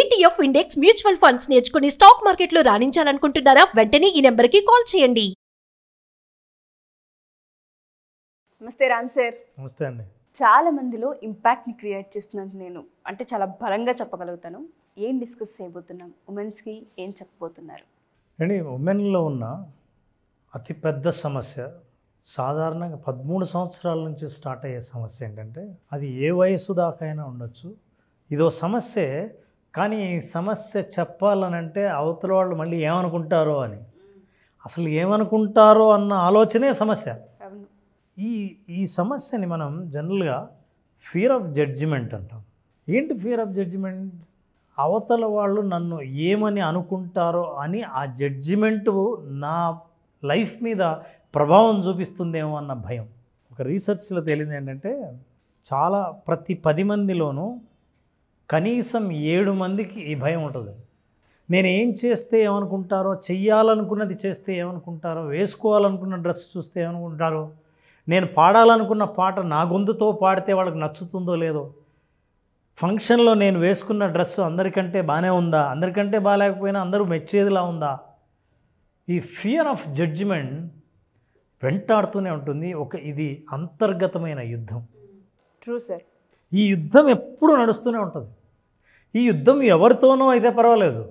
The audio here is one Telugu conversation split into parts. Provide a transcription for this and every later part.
ఈటీఎఫ్ ఇండెక్స్ మ్యూచువల్ ఫండ్స్ నేర్చుకుని స్టాక్ మార్కెట్లో రాణించాలనుకుంటున్నారా వెంటనే ఈ నెంబర్కి కాల్ చేయండి నమస్తే రామ్ సార్ నమస్తే అండి చాలా మందిలో ఇంపాక్ట్ని క్రియేట్ చేస్తున్నట్టు నేను అంటే చాలా బలంగా చెప్పగలుగుతాను ఏం డిస్కస్ చేయబోతున్నాం ఉమెన్స్కి ఏం చెప్పబోతున్నారు అండి ఉమెన్లో ఉన్న అతిపెద్ద సమస్య సాధారణంగా పదమూడు సంవత్సరాల నుంచి స్టార్ట్ అయ్యే సమస్య ఏంటంటే అది ఏ వయసు దాకైనా ఉండొచ్చు ఇదో సమస్య కానీ సమస్య చెప్పాలనంటే అవతల వాళ్ళు మళ్ళీ ఏమనుకుంటారో అని అసలు ఏమనుకుంటారో అన్న ఆలోచనే సమస్య ఈ ఈ సమస్యని మనం జనరల్గా ఫియర్ ఆఫ్ జడ్జిమెంట్ అంటాం ఏంటి ఫియర్ ఆఫ్ జడ్జిమెంట్ అవతల వాళ్ళు నన్ను ఏమని అనుకుంటారో అని ఆ జడ్జిమెంటు నా లైఫ్ మీద ప్రభావం చూపిస్తుందేమో అన్న భయం ఒక రీసెర్చ్లో తేలింది ఏంటంటే చాలా ప్రతి పది మందిలోనూ కనీసం ఏడు మందికి ఈ భయం ఉంటుంది నేను ఏం చేస్తే ఏమనుకుంటారో చెయ్యాలనుకున్నది చేస్తే ఏమనుకుంటారో వేసుకోవాలనుకున్న డ్రెస్ చూస్తే ఏమనుకుంటారో నేను పాడాలనుకున్న పాట నా గొంతుతో పాడితే వాళ్ళకి నచ్చుతుందో లేదో ఫంక్షన్లో నేను వేసుకున్న డ్రెస్ అందరికంటే బాగానే ఉందా అందరికంటే బాగాలేకపోయినా అందరూ మెచ్చేదిలా ఉందా ఈ ఫియర్ ఆఫ్ జడ్జిమెంట్ వెంటాడుతూనే ఉంటుంది ఒక ఇది అంతర్గతమైన యుద్ధం ట్రూ సార్ ఈ యుద్ధం ఎప్పుడూ నడుస్తూనే ఉంటుంది ఈ యుద్ధం ఎవరితోనో అయితే పర్వాలేదు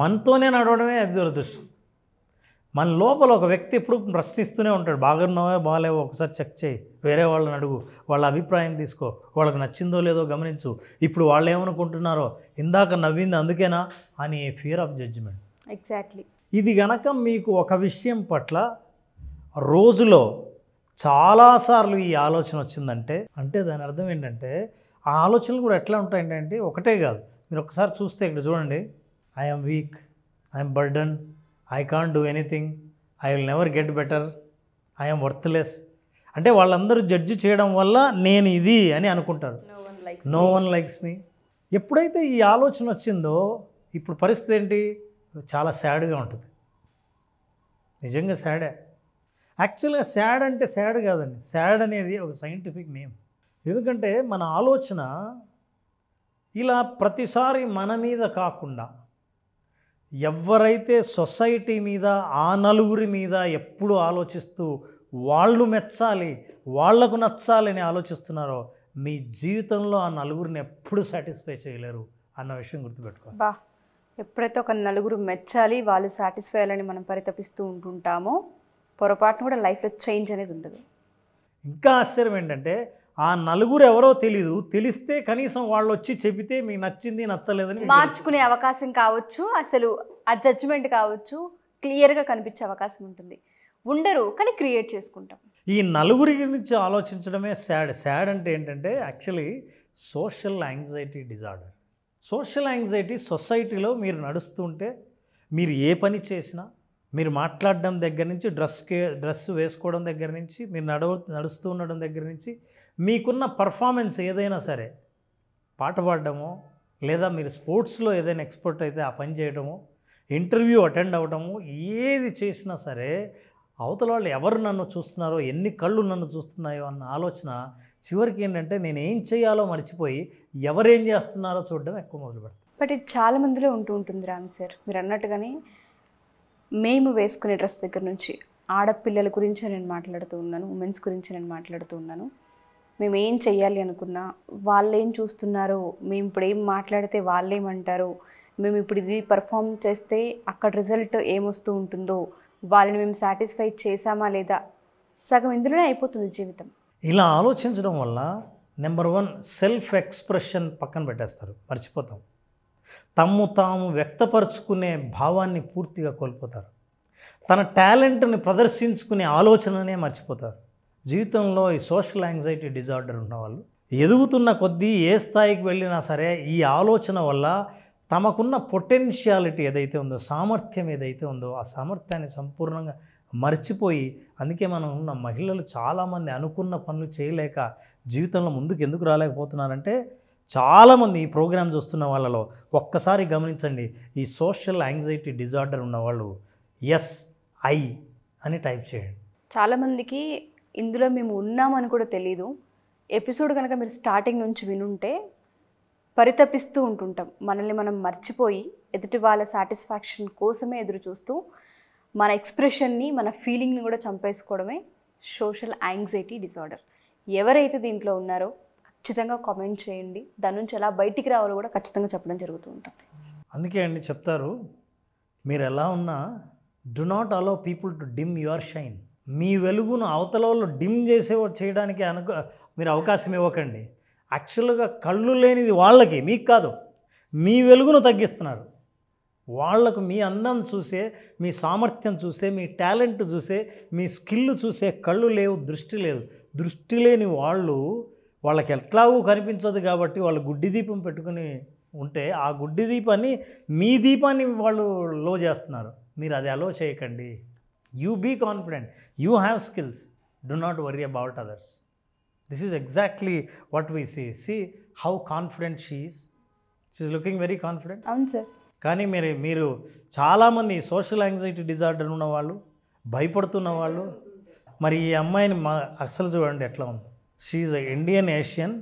మనతోనే నడవడమే అది దురదృష్టం మన లోపల ఒక వ్యక్తి ఎప్పుడు ప్రశ్నిస్తూనే ఉంటాడు బాగున్నావా బాగాలేవో ఒకసారి చెక్ చేయి వేరే వాళ్ళని అడుగు వాళ్ళ అభిప్రాయం తీసుకో వాళ్ళకి నచ్చిందో లేదో గమనించు ఇప్పుడు వాళ్ళు ఏమనుకుంటున్నారో ఇందాక నవ్వింది అందుకేనా అని ఫియర్ ఆఫ్ జడ్జిమెంట్ ఎగ్జాక్ట్లీ ఇది గనక మీకు ఒక విషయం పట్ల రోజులో చాలాసార్లు ఈ ఆలోచన వచ్చిందంటే అంటే దాని అర్థం ఏంటంటే ఆ ఆలోచనలు కూడా ఎట్లా ఉంటాయంటే అంటే ఒకటే కాదు మీరు ఒకసారి చూస్తే ఇక్కడ చూడండి I'm weak I'm burden I can't do anything I will never get better I'm worthless అంటే వాళ్ళందరూ జడ్జి చేయడం వల్ల నేను ఇది అని అనుకుంటారు నో వన్ లైక్స్ మీ ఎప్పుడైతే ఈ ఆలోచన వచ్చిందో ఇప్పుడు పరిస్థితి ఏంటి చాలా సాడ్గా ఉంటుంది నిజంగా సాడే యాక్చువల్గా శాడ్ అంటే శాడ్ కాదండి శాడ్ అనేది ఒక సైంటిఫిక్ నేమ్ ఎందుకంటే మన ఆలోచన ఇలా ప్రతిసారి మన మీద కాకుండా ఎవరైతే సొసైటీ మీద ఆ నలుగురి మీద ఎప్పుడు ఆలోచిస్తూ వాళ్ళు మెచ్చాలి వాళ్లకు నచ్చాలి అని ఆలోచిస్తున్నారో మీ జీవితంలో ఆ నలుగురిని ఎప్పుడు సాటిస్ఫై చేయలేరు అన్న విషయం గుర్తుపెట్టుకోండి ఎప్పుడైతే ఒక నలుగురు మెచ్చాలి వాళ్ళు సాటిస్ఫై అయ్యాలని మనం పరితపిస్తూ ఉంటుంటామో పొరపాటును కూడా లైఫ్లో చేంజ్ అనేది ఉండదు ఇంకా ఆశ్చర్యం ఏంటంటే ఆ నలుగురు ఎవరో తెలీదు తెలిస్తే కనీసం వాళ్ళు వచ్చి చెబితే మీకు నచ్చింది నచ్చలేదని మార్చుకునే అవకాశం కావచ్చు అసలు ఆ జడ్జిమెంట్ కావచ్చు క్లియర్గా కనిపించే అవకాశం ఉంటుంది ఉండరు కానీ క్రియేట్ చేసుకుంటాం ఈ నలుగురి గురించి ఆలోచించడమే శాడ్ శాడ్ అంటే ఏంటంటే actually social anxiety disorder social anxiety సొసైటీలో మీరు నడుస్తుంటే మీరు ఏ పని చేసినా మీరు మాట్లాడడం దగ్గర నుంచి డ్రెస్ డ్రెస్ వేసుకోవడం దగ్గర నుంచి మీరు నడవ నడుస్తూ ఉండడం దగ్గర నుంచి మీకున్న పర్ఫార్మెన్స్ ఏదైనా సరే పాట పాడడమో లేదా మీరు స్పోర్ట్స్లో ఏదైనా ఎక్స్పర్ట్ అయితే ఆ పని చేయడము ఇంటర్వ్యూ అటెండ్ అవ్వడము ఏది చేసినా సరే అవతల వాళ్ళు ఎవరు నన్ను చూస్తున్నారో ఎన్ని కళ్ళు నన్ను చూస్తున్నాయో అన్న ఆలోచన చివరికి ఏంటంటే నేను ఏం చేయాలో మర్చిపోయి ఎవరేం చేస్తున్నారో చూడడం ఎక్కువ మొదలు పెడతాను బట్ ఇది చాలా మందిలో ఉంటూ ఉంటుంది రామ్ సార్ మీరు అన్నట్టుగానే మేము వేసుకునే డ్రెస్ దగ్గర నుంచి ఆడపిల్లల గురించే నేను మాట్లాడుతూ ఉన్నాను ఉమెన్స్ గురించి నేను మాట్లాడుతూ ఉన్నాను మేము ఏం చెయ్యాలి అనుకున్నా వాళ్ళు ఏం చూస్తున్నారో మేము ఇప్పుడు ఏం మాట్లాడితే వాళ్ళేమంటారో మేము ఇప్పుడు ఇది పర్ఫామ్ చేస్తే అక్కడ రిజల్ట్ ఏమొస్తూ ఉంటుందో వాళ్ళని మేము సాటిస్ఫై చేసామా లేదా సగం ఇందులోనే అయిపోతుంది జీవితం ఇలా ఆలోచించడం వల్ల నెంబర్ వన్ సెల్ఫ్ ఎక్స్ప్రెషన్ పక్కన పెట్టేస్తారు మర్చిపోతాం తమ్ము తాము వ్యక్తపరచుకునే భావాన్ని పూర్తిగా కోల్పోతారు తన టాలెంట్ని ప్రదర్శించుకునే ఆలోచననే మర్చిపోతారు జీవితంలో ఈ సోషల్ యాంగ్జైటీ డిజార్డర్ ఉన్నవాళ్ళు ఎదుగుతున్న కొద్దీ ఏ స్థాయికి వెళ్ళినా సరే ఈ ఆలోచన వల్ల తమకున్న పొటెన్షియాలిటీ ఏదైతే ఉందో సామర్థ్యం ఏదైతే ఉందో ఆ సామర్థ్యాన్ని సంపూర్ణంగా మర్చిపోయి అందుకే మనం ఉన్న మహిళలు చాలామంది అనుకున్న పనులు చేయలేక జీవితంలో ముందుకు ఎందుకు రాలేకపోతున్నారంటే చాలామంది ఈ ప్రోగ్రామ్ చూస్తున్న వాళ్ళలో ఒక్కసారి గమనించండి ఈ సోషల్ యాంగ్జైటీ డిజార్డర్ ఉన్నవాళ్ళు ఎస్ ఐ అని టైప్ చేయండి చాలామందికి ఇందులో మేము ఉన్నామని కూడా తెలీదు ఎపిసోడ్ కనుక మీరు స్టార్టింగ్ నుంచి వినుంటే పరితపిస్తూ ఉంటుంటాం మనల్ని మనం మర్చిపోయి ఎదుటి వాళ్ళ సాటిస్ఫాక్షన్ కోసమే ఎదురు చూస్తూ మన ఎక్స్ప్రెషన్ని మన ఫీలింగ్ని కూడా చంపేసుకోవడమే సోషల్ యాంగ్జైటీ డిసార్డర్ ఎవరైతే దీంట్లో ఉన్నారో ఖచ్చితంగా కామెంట్ చేయండి దాని నుంచి ఎలా బయటికి రావాలో కూడా ఖచ్చితంగా చెప్పడం జరుగుతూ ఉంటుంది అందుకే అండి చెప్తారు మీరు ఎలా ఉన్నా do not allow people to dim your shine మీ వెలుగును అవతల వాళ్ళు డిమ్ చేసే చేయడానికి అనుకు మీరు అవకాశం ఇవ్వకండి యాక్చువల్గా కళ్ళు లేనిది వాళ్ళకి మీకు కాదు మీ వెలుగును తగ్గిస్తున్నారు వాళ్లకు మీ అందం చూసే మీ సామర్థ్యం చూసే మీ టాలెంట్ చూసే మీ స్కిల్ చూసే కళ్ళు లేవు దృష్టి లేదు దృష్టి లేని వాళ్ళు వాళ్ళకి ఎట్లాగూ కనిపించదు కాబట్టి వాళ్ళు గుడ్డి దీపం పెట్టుకుని ఉంటే ఆ గుడ్డి దీపాన్ని మీ దీపాన్ని వాళ్ళు లో చేస్తున్నారు మీరు అది అలో చేయకండి you be confident you have skills do not worry about others this is exactly what we see see how confident she's she's looking very confident అవును సార్ కానీ మీరు మీరు చాలామంది సోషల్ యాంగ్జైటీ డిజార్డర్ ఉన్నవాళ్ళు భయపడుతున్న వాళ్ళు మరి ఈ అమ్మాయిని మా అసలు చూడండి ఎట్లా ఉంది she's a Indian Asian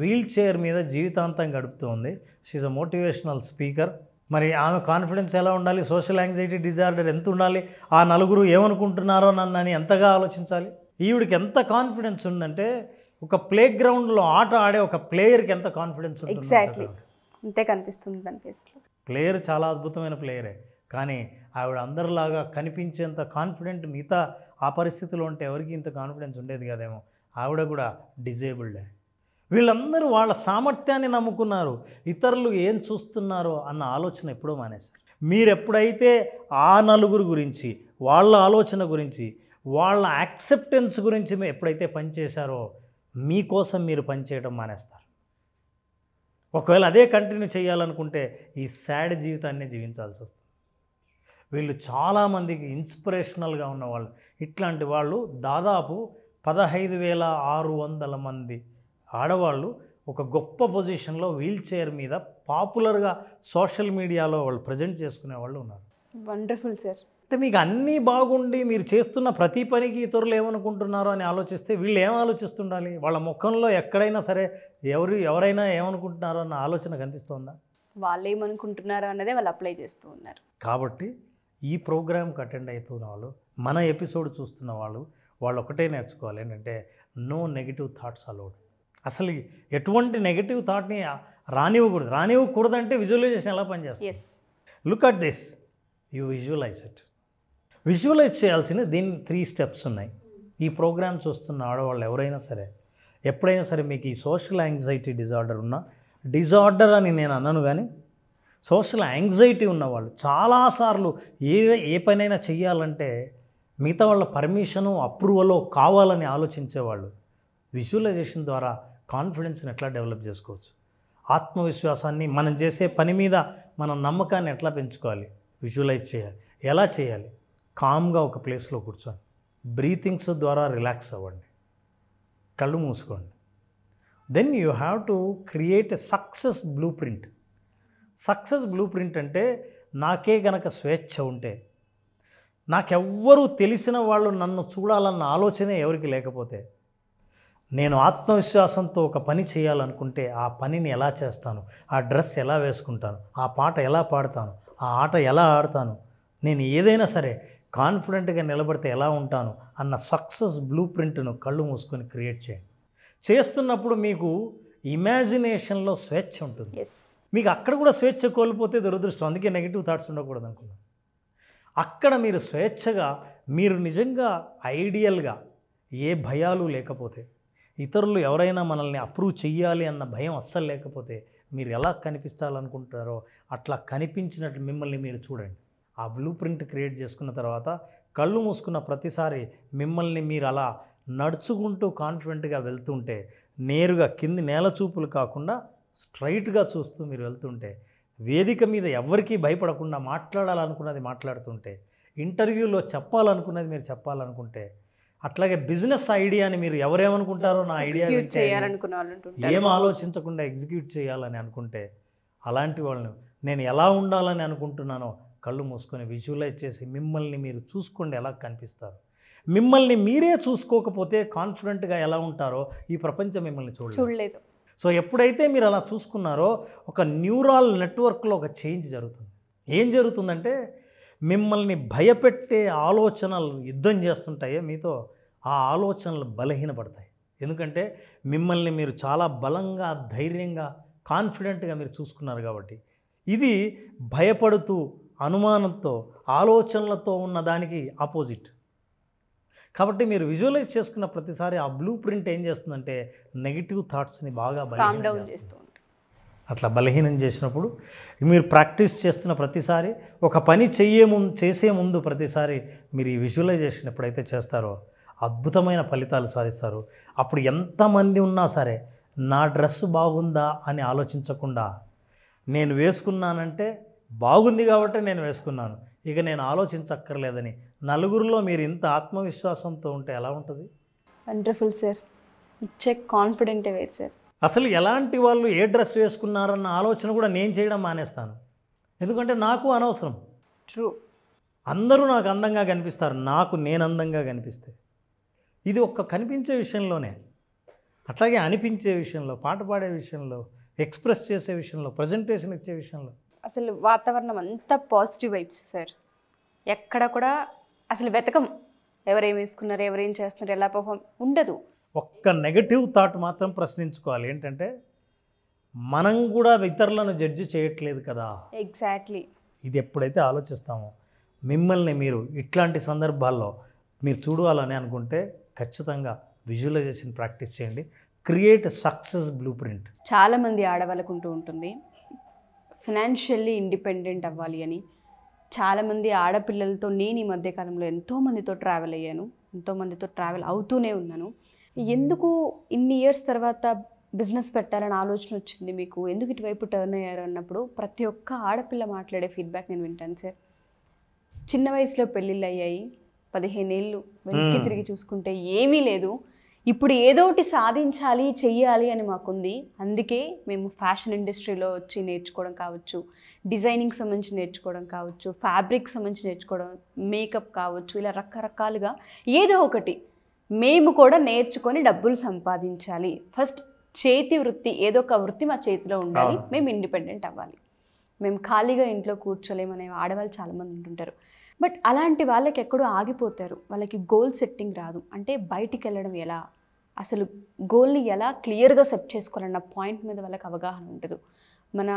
wheelchair మీద జీవితాంతం గడుపుతోంది షీఈ్ అ మోటివేషనల్ స్పీకర్ మరి ఆమె కాన్ఫిడెన్స్ ఎలా ఉండాలి సోషల్ యాంగ్జైటీ డిజార్డర్ ఎంత ఉండాలి ఆ నలుగురు ఏమనుకుంటున్నారో నన్ను అని ఎంతగా ఆలోచించాలి ఈవిడికి ఎంత కాన్ఫిడెన్స్ ఉందంటే ఒక ప్లే గ్రౌండ్లో ఆట ఆడే ఒక ప్లేయర్కి ఎంత కాన్ఫిడెన్స్ ఉంటుంది ఎగ్జాక్ట్లీ అంతే కనిపిస్తుంది దాని ఫేస్లో ప్లేయర్ చాలా అద్భుతమైన ప్లేయరే కానీ ఆవిడ అందరిలాగా కనిపించేంత కాన్ఫిడెంట్ మిగతా ఆ పరిస్థితిలో ఉంటే ఎవరికి ఇంత కాన్ఫిడెన్స్ ఉండేది కదేమో ఆవిడ కూడా డిజేబుల్డే వీళ్ళందరూ వాళ్ళ సామర్థ్యాన్ని నమ్ముకున్నారు ఇతరులు ఏం చూస్తున్నారో అన్న ఆలోచన ఎప్పుడో మానేశారు మీరు ఎప్పుడైతే ఆ నలుగురు గురించి వాళ్ళ ఆలోచన గురించి వాళ్ళ యాక్సెప్టెన్స్ గురించి ఎప్పుడైతే పనిచేశారో మీకోసం మీరు పనిచేయడం మానేస్తారు ఒకవేళ అదే కంటిన్యూ చేయాలనుకుంటే ఈ శాడ్ జీవితాన్ని జీవించాల్సి వస్తుంది వీళ్ళు చాలామందికి ఇన్స్పిరేషనల్గా ఉన్నవాళ్ళు ఇట్లాంటి వాళ్ళు దాదాపు పదహైదు వేల ఆరు వందల మంది ఆడవాళ్ళు ఒక గొప్ప పొజిషన్లో వీల్ చైర్ మీద పాపులర్గా సోషల్ మీడియాలో వాళ్ళు ప్రజెంట్ చేసుకునే వాళ్ళు ఉన్నారు వండర్ఫుల్ సార్ అంటే మీకు అన్నీ బాగుండి మీరు చేస్తున్న ప్రతి పనికి ఇతరులు ఏమనుకుంటున్నారో అని ఆలోచిస్తే వీళ్ళు ఏం ఆలోచిస్తుండాలి వాళ్ళ ముఖంలో ఎక్కడైనా సరే ఎవరు ఎవరైనా ఏమనుకుంటున్నారో అన్న ఆలోచన కనిపిస్తోందా వాళ్ళు ఏమనుకుంటున్నారో అన్నదే వాళ్ళు అప్లై చేస్తూ ఉన్నారు కాబట్టి ఈ ప్రోగ్రామ్కి అటెండ్ అవుతున్న వాళ్ళు మన ఎపిసోడ్ చూస్తున్న వాళ్ళు వాళ్ళు ఒకటే నేర్చుకోవాలి ఏంటంటే నో నెగిటివ్ థాట్స్ అలౌడ్ అసలు ఎటువంటి నెగిటివ్ థాట్ని రానివ్వకూడదు రానివ్వకూడదు అంటే విజువలైజేషన్ ఎలా పనిచేస్తుంది look at this you visualize it visualize చేయాల్సిన దీని త్రీ స్టెప్స్ ఉన్నాయి ఈ ప్రోగ్రామ్ చూస్తున్న ఆడవాళ్ళు ఎవరైనా సరే ఎప్పుడైనా సరే మీకు ఈ సోషల్ యాంగ్జైటీ డిజార్డర్ ఉన్నా డిజార్డర్ అని నేను అన్నాను కానీ సోషల్ యాంగ్జైటీ ఉన్నవాళ్ళు చాలాసార్లు ఏ ఏ పనైనా చెయ్యాలంటే మిగతా వాళ్ళ పర్మిషను అప్రూవలో కావాలని ఆలోచించేవాళ్ళు విజువలైజేషన్ ద్వారా కాన్ఫిడెన్స్ని ఎట్లా డెవలప్ చేసుకోవచ్చు ఆత్మవిశ్వాసాన్ని మనం చేసే పని మీద మన నమ్మకాన్ని ఎట్లా పెంచుకోవాలి విజువలైజ్ చేయాలి ఎలా చేయాలి కామ్గా ఒక ప్లేస్లో కూర్చోండి బ్రీతింగ్స్ ద్వారా రిలాక్స్ అవ్వండి కళ్ళు మూసుకోండి then you have to create a success blueprint success blueprint అంటే నాకే గనక స్వేచ్ఛ ఉంటే నాకెవ్వరూ తెలిసిన వాళ్ళు నన్ను చూడాలన్న ఆలోచనే ఎవరికి లేకపోతే నేను ఆత్మవిశ్వాసంతో ఒక పని చేయాలనుకుంటే ఆ పనిని ఎలా చేస్తాను ఆ డ్రెస్ ఎలా వేసుకుంటాను ఆ పాట ఎలా పాడతాను ఆ ఆట ఎలా ఆడతాను నేను ఏదైనా సరే కాన్ఫిడెంట్గా నిలబడితే ఎలా ఉంటాను అన్న సక్సెస్ బ్లూ ప్రింట్ను కళ్ళు మూసుకొని క్రియేట్ చేయండి చేస్తున్నప్పుడు మీకు ఇమాజినేషన్లో స్వేచ్ఛ ఉంటుంది మీకు అక్కడ కూడా స్వేచ్ఛ కోల్పోతే దురదృష్టం అందుకే నెగిటివ్ థాట్స్ ఉండకూడదు అనుకున్నాను అక్కడ మీరు స్వేచ్ఛగా మీరు నిజంగా ఐడియల్గా ఏ భయాలు లేకపోతే ఇతరులు ఎవరైనా మనల్ని అప్రూవ్ చెయ్యాలి అన్న భయం అస్సలు లేకపోతే మీరు ఎలా కనిపిస్తారనుకుంటారో అట్లా కనిపించినట్టు మిమ్మల్ని మీరు చూడండి ఆ బ్లూ ప్రింట్ క్రియేట్ చేసుకున్న తర్వాత కళ్ళు మూసుకున్న ప్రతిసారి మిమ్మల్ని మీరు అలా నడుచుకుంటూ కాన్ఫిడెంట్గా వెళ్తుంటే నేరుగా కింది నేల చూపులు కాకుండా స్ట్రైట్గా చూస్తూ మీరు వెళ్తుంటే వేదిక మీద ఎవరికీ భయపడకుండా మాట్లాడాలనుకున్నది మాట్లాడుతుంటే ఇంటర్వ్యూలో చెప్పాలనుకున్నది మీరు చెప్పాలనుకుంటే అట్లాగే బిజినెస్ ఐడియాని మీరు ఎవరేమనుకుంటారో నా ఐడియా ఏం ఆలోచించకుండా ఎగ్జిక్యూట్ చేయాలని అనుకుంటే అలాంటి వాళ్ళని నేను ఎలా ఉండాలని అనుకుంటున్నానో కళ్ళు మూసుకొని విజువలైజ్ చేసి మిమ్మల్ని మీరు చూసుకోండి ఎలా కనిపిస్తారు మిమ్మల్ని మీరే చూసుకోకపోతే కాన్ఫిడెంట్గా ఎలా ఉంటారో ఈ ప్రపంచం మిమ్మల్ని చూడలేదు సో ఎప్పుడైతే మీరు అలా చూసుకున్నారో ఒక న్యూరాల్ నెట్వర్క్లో ఒక చేంజ్ జరుగుతుంది ఏం జరుగుతుందంటే మిమ్మల్ని భయపెట్టే ఆలోచనలు యుద్ధం చేస్తుంటాయో మీతో ఆ ఆలోచనలు బలహీనపడతాయి ఎందుకంటే మిమ్మల్ని మీరు చాలా బలంగా ధైర్యంగా కాన్ఫిడెంట్గా మీరు చూసుకున్నారు కాబట్టి ఇది భయపడుతూ అనుమానంతో ఆలోచనలతో ఉన్న దానికి ఆపోజిట్ కాబట్టి మీరు విజువలైజ్ చేసుకున్న ప్రతిసారి ఆ బ్లూ ప్రింట్ ఏం చేస్తుందంటే నెగిటివ్ థాట్స్ని బాగా బలహీనం చేస్తుంది అట్లా బలహీనం చేసినప్పుడు మీరు ప్రాక్టీస్ చేస్తున్న ప్రతిసారి ఒక పని చెయ్యే ముందు చేసే ముందు ప్రతిసారి మీరు ఈ విజువలైజేషన్ ఎప్పుడైతే చేస్తారో అద్భుతమైన ఫలితాలు సాధిస్తారు అప్పుడు ఎంతమంది ఉన్నా సరే నా డ్రెస్ బాగుందా అని ఆలోచించకుండా నేను వేసుకున్నానంటే బాగుంది కాబట్టి నేను వేసుకున్నాను ఇక నేను ఆలోచించక్కర్లేదని నలుగురిలో మీరు ఇంత ఆత్మవిశ్వాసంతో ఉంటే ఎలా ఉంటుంది వండర్ఫుల్ సార్ ఇచ్చే కాన్ఫిడెంట్ సార్ అసలు ఎలాంటి వాళ్ళు ఏ డ్రెస్ వేసుకున్నారన్న ఆలోచన కూడా నేను చేయడం మానేస్తాను ఎందుకంటే నాకు అనవసరం ట్రూ అందరూ నాకు అందంగా కనిపిస్తారు నాకు నేను అందంగా కనిపిస్తే ఇది ఒక్క కనిపించే విషయంలోనే అట్లాగే అనిపించే విషయంలో పాట పాడే విషయంలో ఎక్స్ప్రెస్ చేసే విషయంలో ప్రజెంటేషన్ ఇచ్చే విషయంలో అసలు వాతావరణం అంతా పాజిటివ్ వైబ్స్ సార్ ఎక్కడ కూడా అసలు వెతకం ఎవరేం వేసుకున్నారు ఎవరేం చేస్తున్నారు ఎలా పర్ఫామ్ ఉండదు ఒక్క నెగటివ్ థాట్ మాత్రం ప్రశ్నించుకోవాలి ఏంటంటే మనం కూడా ఇతరులను జడ్జి చేయట్లేదు కదా ఎగ్జాక్ట్లీ ఇది ఎప్పుడైతే ఆలోచిస్తామో మిమ్మల్ని మీరు ఇట్లాంటి సందర్భాల్లో మీరు చూడాలని అనుకుంటే ఖచ్చితంగా విజువలైజేషన్ ప్రాక్టీస్ చేయండి క్రియేట్ సక్సెస్ బ్లూ ప్రింట్ చాలామంది ఆడవాళ్ళకు ఉంటూ ఉంటుంది ఫినాన్షియల్లీ ఇండిపెండెంట్ అవ్వాలి అని చాలామంది ఆడపిల్లలతో నేను ఈ మధ్యకాలంలో ఎంతోమందితో ట్రావెల్ అయ్యాను ఎంతోమందితో ట్రావెల్ అవుతూనే ఉన్నాను ఎందుకు ఇన్ని ఇయర్స్ తర్వాత బిజినెస్ పెట్టాలని ఆలోచన వచ్చింది మీకు ఎందుకు ఇటువైపు టర్న్ అయ్యారు అన్నప్పుడు ప్రతి ఒక్క ఆడపిల్ల మాట్లాడే ఫీడ్బ్యాక్ నేను వింటాను సార్ చిన్న వయసులో పెళ్ళిళ్ళు అయ్యాయి పదిహేను ఏళ్ళు వెనక్కి తిరిగి చూసుకుంటే ఏమీ లేదు ఇప్పుడు ఏదో ఒకటి సాధించాలి చెయ్యాలి అని మాకుంది అందుకే మేము ఫ్యాషన్ ఇండస్ట్రీలో వచ్చి నేర్చుకోవడం కావచ్చు డిజైనింగ్ సంబంధించి నేర్చుకోవడం కావచ్చు ఫ్యాబ్రిక్ సంబంధించి నేర్చుకోవడం మేకప్ కావచ్చు ఇలా రకరకాలుగా ఏదో ఒకటి మేము కూడా నేర్చుకొని డబ్బులు సంపాదించాలి ఫస్ట్ చేతి వృత్తి ఏదో ఒక వృత్తి మా చేతిలో ఉండాలి మేము ఇండిపెండెంట్ అవ్వాలి మేము ఖాళీగా ఇంట్లో కూర్చోలేమనే ఆడవాళ్ళు చాలామంది ఉంటుంటారు బట్ అలాంటి వాళ్ళకి ఎక్కడో ఆగిపోతారు వాళ్ళకి గోల్ సెట్టింగ్ రాదు అంటే బయటికి వెళ్ళడం ఎలా అసలు గోల్ని ఎలా క్లియర్గా సెట్ చేసుకోవాలన్న పాయింట్ మీద వాళ్ళకి అవగాహన ఉండదు మన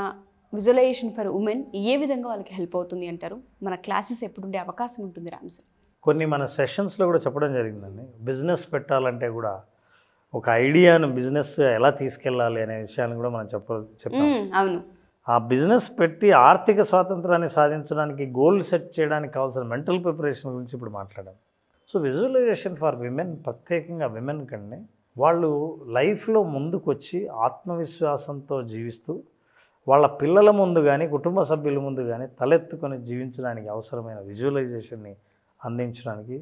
విజువలైజేషన్ ఫర్ ఉమెన్ ఏ విధంగా వాళ్ళకి హెల్ప్ అవుతుంది అంటారు మన క్లాసెస్ ఎప్పుడు ఉండే అవకాశం ఉంటుంది రామ్ కొన్ని మన సెషన్స్లో కూడా చెప్పడం జరిగిందండి బిజినెస్ పెట్టాలంటే కూడా ఒక ఐడియాను బిజినెస్ ఎలా తీసుకెళ్ళాలి అనే విషయాన్ని కూడా మనం చెప్ప చెప్పాం అవును ఆ బిజినెస్ పెట్టి ఆర్థిక స్వాతంత్రాన్ని సాధించడానికి గోల్ సెట్ చేయడానికి కావాల్సిన మెంటల్ ప్రిపరేషన్ గురించి ఇప్పుడు మాట్లాడాం సో విజువలైజేషన్ ఫర్ విమెన్ ప్రత్యేకంగా విమెన్ కంటే వాళ్ళు లైఫ్లో ముందుకొచ్చి ఆత్మవిశ్వాసంతో జీవిస్తూ వాళ్ళ పిల్లల ముందు కానీ కుటుంబ సభ్యుల ముందు కానీ తలెత్తుకొని జీవించడానికి అవసరమైన విజువలైజేషన్ని అందించడానికి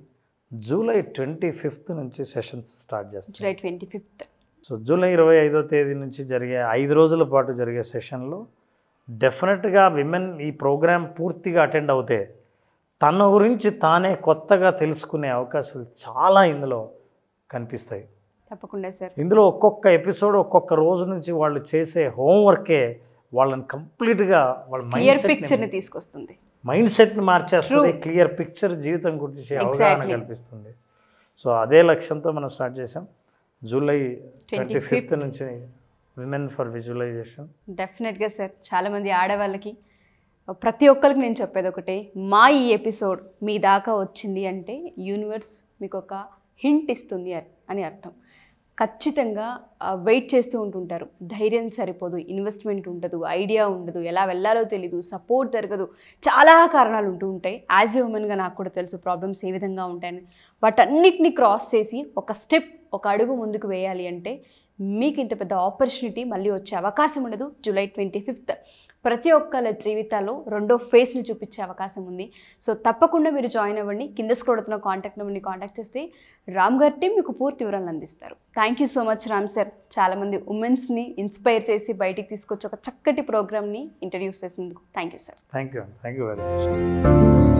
జూలై ట్వంటీ ఫిఫ్త్ నుంచి సెషన్స్ స్టార్ట్ చేస్తాం జూలై ట్వంటీ ఫిఫ్త్ సో జూలై ఇరవై ఐదో తేదీ నుంచి జరిగే ఐదు రోజుల పాటు జరిగే సెషన్లో డెఫినెట్గా విమెన్ ఈ ప్రోగ్రాం పూర్తిగా అటెండ్ అవుతే తన గురించి తానే కొత్తగా తెలుసుకునే అవకాశాలు చాలా ఇందులో కనిపిస్తాయి తప్పకుండా సార్ ఇందులో ఒక్కొక్క ఎపిసోడ్ ఒక్కొక్క రోజు నుంచి వాళ్ళు చేసే హోంవర్కే వాళ్ళని కంప్లీట్గా వాళ్ళ మైండ్ పిక్చర్ని తీసుకొస్తుంది మైండ్ సెట్ని మార్చేస్తుంది క్లియర్ పిక్చర్ జీవితం గురించి అవగాహన కల్పిస్తుంది సో అదే లక్ష్యంతో మనం స్టార్ట్ చేసాం జూలై ట్వంటీ ఫిఫ్త్ నుంచి విమెన్ ఫర్ విజువలైజేషన్ డెఫినెట్గా సార్ చాలామంది ఆడవాళ్ళకి ప్రతి ఒక్కరికి నేను చెప్పేది ఒకటి మా ఈ ఎపిసోడ్ మీ దాకా వచ్చింది అంటే యూనివర్స్ మీకు ఒక హింట్ ఇస్తుంది అని అర్థం ఖచ్చితంగా వెయిట్ చేస్తూ ఉంటుంటారు ధైర్యం సరిపోదు ఇన్వెస్ట్మెంట్ ఉండదు ఐడియా ఉండదు ఎలా వెళ్ళాలో తెలీదు సపోర్ట్ జరగదు చాలా కారణాలు ఉంటూ ఉంటాయి యాజ్ ఎ ఉమెన్గా నాకు కూడా తెలుసు ప్రాబ్లమ్స్ ఏ విధంగా ఉంటాయని వాటన్నిటిని క్రాస్ చేసి ఒక స్టెప్ ఒక అడుగు ముందుకు వేయాలి అంటే మీకు ఇంత పెద్ద ఆపర్చునిటీ మళ్ళీ వచ్చే అవకాశం ఉండదు జూలై ట్వంటీ ఫిఫ్త్ ప్రతి ఒక్కళ్ళ జీవితాల్లో రెండో ఫేస్ని చూపించే అవకాశం ఉంది సో తప్పకుండా మీరు జాయిన్ అవ్వండి కింద స్క్రోడుతున్న కాంటాక్ట్ నెంబర్ని కాంటాక్ట్ చేస్తే రామ్ గారి టీం మీకు పూర్తి వివరాలు అందిస్తారు thank you so much Ram sir చాలామంది ఉమెన్స్ని ఇన్స్పైర్ చేసి బయటికి తీసుకొచ్చి ఒక చక్కటి ప్రోగ్రామ్ని ఇంట్రడ్యూస్ చేసినందుకు thank you sir thank you thank you very much